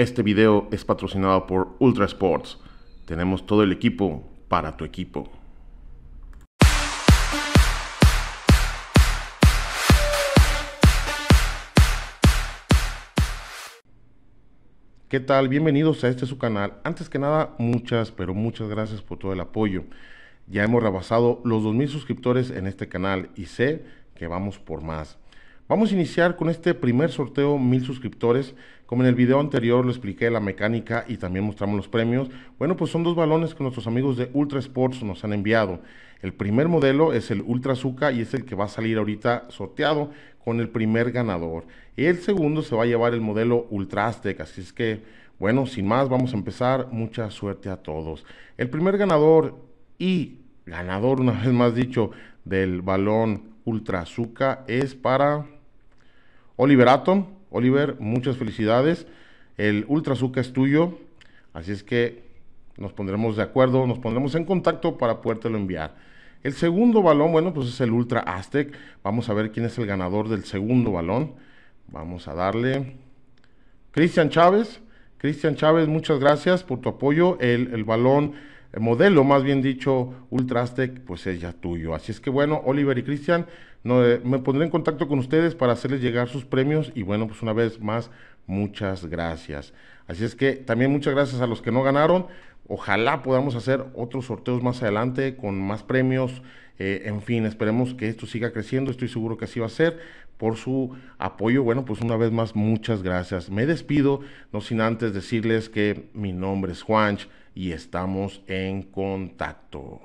Este video es patrocinado por Ultra Sports. Tenemos todo el equipo para tu equipo. ¿Qué tal? Bienvenidos a este su canal. Antes que nada, muchas, pero muchas gracias por todo el apoyo. Ya hemos rebasado los 2.000 suscriptores en este canal y sé que vamos por más. Vamos a iniciar con este primer sorteo, mil suscriptores. Como en el video anterior lo expliqué la mecánica y también mostramos los premios. Bueno, pues son dos balones que nuestros amigos de Ultra Sports nos han enviado. El primer modelo es el Ultra Zuka y es el que va a salir ahorita sorteado con el primer ganador. Y El segundo se va a llevar el modelo Ultra Aztec, así es que, bueno, sin más, vamos a empezar. Mucha suerte a todos. El primer ganador y ganador, una vez más dicho, del balón Ultra Zuka es para... Oliver Atom. Oliver, muchas felicidades. El Ultra Azúcar es tuyo. Así es que nos pondremos de acuerdo, nos pondremos en contacto para podértelo enviar. El segundo balón, bueno, pues es el Ultra Aztec. Vamos a ver quién es el ganador del segundo balón. Vamos a darle. Cristian Chávez. Cristian Chávez, muchas gracias por tu apoyo. el balón modelo, más bien dicho, Ultrastec, pues es ya tuyo. Así es que bueno, Oliver y Cristian, no, eh, me pondré en contacto con ustedes para hacerles llegar sus premios y bueno, pues una vez más, muchas gracias. Así es que también muchas gracias a los que no ganaron. Ojalá podamos hacer otros sorteos más adelante con más premios. Eh, en fin, esperemos que esto siga creciendo. Estoy seguro que así va a ser. Por su apoyo, bueno, pues una vez más, muchas gracias. Me despido, no sin antes decirles que mi nombre es Juanch y estamos en contacto.